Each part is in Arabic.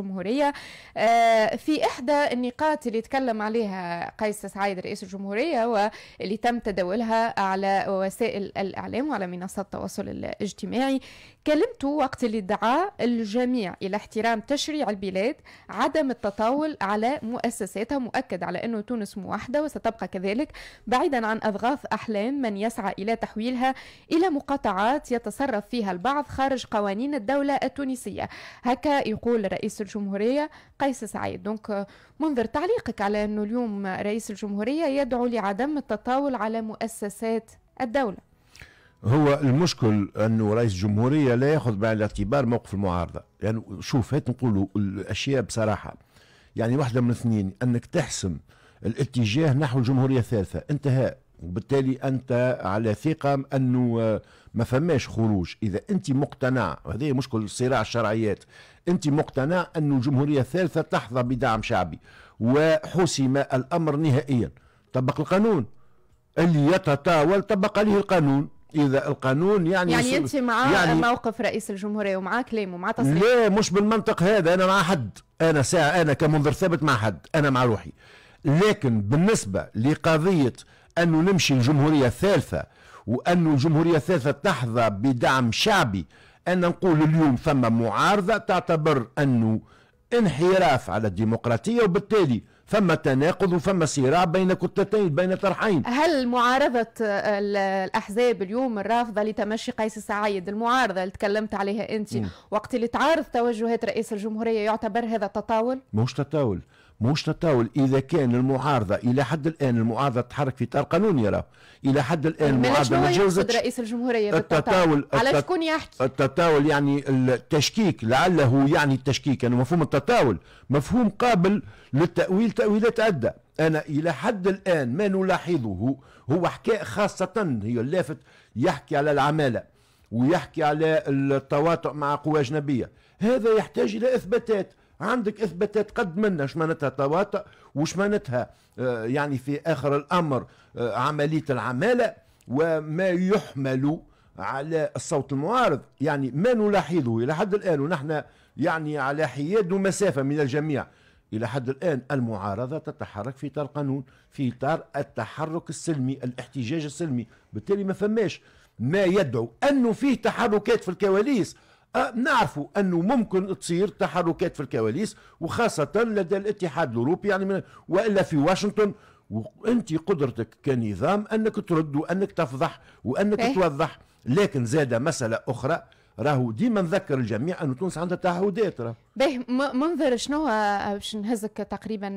الجمهورية آه، في إحدى النقاط اللي تكلم عليها قيس سعيد رئيس الجمهورية واللي تم تداولها على وسائل الإعلام وعلى منصات التواصل الاجتماعي كلمته وقت اللي دعا الجميع إلى احترام تشريع البلاد عدم التطاول على مؤسساتها مؤكد على أنه تونس موحدة وستبقى كذلك بعيدا عن أضغاث أحلام من يسعى إلى تحويلها إلى مقاطعات يتصرف فيها البعض خارج قوانين الدولة التونسية هكا يقول رئيس الجمهورية قيس سعيد دونك منذر تعليقك على أنه اليوم رئيس الجمهورية يدعو لعدم التطاول على مؤسسات الدولة هو المشكل أنه رئيس الجمهورية لا يأخذ بعين الاعتبار موقف المعارضة يعني شوف هات نقولوا الأشياء بصراحة يعني واحدة من اثنين أنك تحسم الاتجاه نحو الجمهورية الثالثة انتهى وبالتالي انت على ثقه انه آه، ما فماش خروج اذا انت مقتنع وهذا مشكل صراع الشرعيات انت مقتنع انه الجمهوريه الثالثه تحظى بدعم شعبي وحسم الامر نهائيا طبق القانون اللي يتطاول طبق عليه القانون اذا القانون يعني يعني انت مع يعني موقف رئيس الجمهوريه ومع كلامه ومع تصريح لا مش بالمنطق هذا انا مع حد انا ساعه انا كمنظر ثابت مع حد انا مع روحي لكن بالنسبه لقضيه أنه نمشي الجمهورية الثالثة وأن الجمهورية الثالثة تحظى بدعم شعبي أنا نقول اليوم ثم معارضة تعتبر أنه انحراف على الديمقراطية وبالتالي فما تناقض وفما صراع بين كتتين بين طرحين هل معارضة الأحزاب اليوم الرافضة لتمشي قيس سعيد المعارضة اللي تكلمت عليها أنت م. وقت اللي تعارض توجهات رئيس الجمهورية يعتبر هذا تطاول؟ مش تطاول مش تطاول اذا كان المعارضه الى حد الان المعارضه تتحرك في اطار قانوني راه الى حد الان المعارضه ما جاوزتش رئيس الجمهوريه التطاول على شكون يحكي التطاول يعني التشكيك لعله يعني التشكيك يعني مفهوم التطاول مفهوم قابل للتاويل تاويلات عده انا الى حد الان ما نلاحظه هو حكايه خاصه هي اللافت يحكي على العماله ويحكي على التواطؤ مع قوى اجنبيه هذا يحتاج الى اثباتات عندك اثباتات قد منا اش معناتها تواطئ واش معناتها آه، يعني في اخر الامر آه، عمليه العماله وما يحمل على الصوت المعارض يعني ما نلاحظه الى حد الان ونحن يعني على حياد ومسافه من الجميع الى حد الان المعارضه تتحرك في اطار قانون في اطار التحرك السلمي الاحتجاج السلمي بالتالي ما فماش ما يدعو انه فيه تحركات في الكواليس أه، نعرفوا انه ممكن تصير تحركات في الكواليس وخاصه لدى الاتحاد الاوروبي يعني من والا في واشنطن وانت قدرتك كنظام انك ترد وانك تفضح وانك توضح لكن زاد مساله اخرى راهو ديما نذكر الجميع انه تونس عندها تعهدات راه باهي منظر شنو آه، باش نهزك تقريبا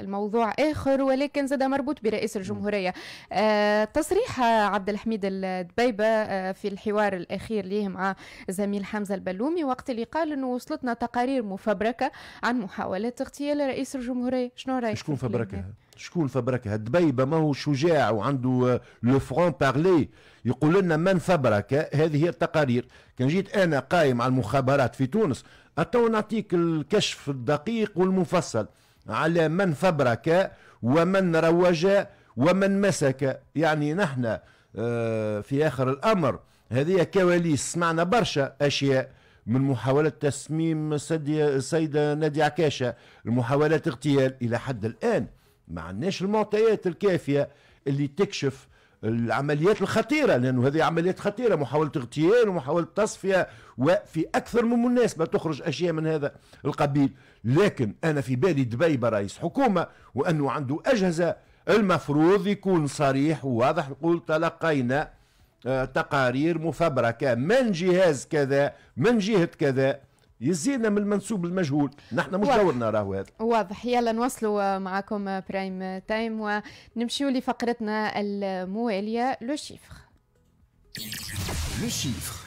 الموضوع اخر ولكن زاد مربوط برئيس الجمهوريه آه تصريح عبد الحميد الدبيبه آه في الحوار الاخير ليه مع زميل حمزه البلومي وقت اللي قال انه وصلتنا تقارير مفبركه عن محاولات اغتيال رئيس الجمهوريه شنو رايك شكون فبركه شكون فبركها دبيبة ما هو شجاع وعنده لو فرون بارلي يقول لنا من فبرك هذه هي التقارير كان جيت انا قايم على المخابرات في تونس تو نعطيك الكشف الدقيق والمفصل على من فبرك ومن روج ومن مسك يعني نحن آه، في اخر الامر هذه كواليس سمعنا برشا اشياء من محاولات تسميم السيدة نادي عكاشة المحاولات اغتيال إلى حد الآن ما عندناش المعطيات الكافيه اللي تكشف العمليات الخطيرة لأنه هذه عمليات خطيرة محاولة اغتيال ومحاولة تصفية وفي أكثر من مناسبة تخرج أشياء من هذا القبيل لكن أنا في بالي دبيبة رئيس حكومة وأنه عنده أجهزة المفروض يكون صريح وواضح يقول تلقينا آه، تقارير مفبركة من جهاز كذا من جهة كذا يزيدنا من المنسوب المجهول نحن مش دورنا راهو هذا واضح يلا نوصلوا معكم برايم تايم ونمشيو لفقرتنا المواليه لو شيفر لو شيفر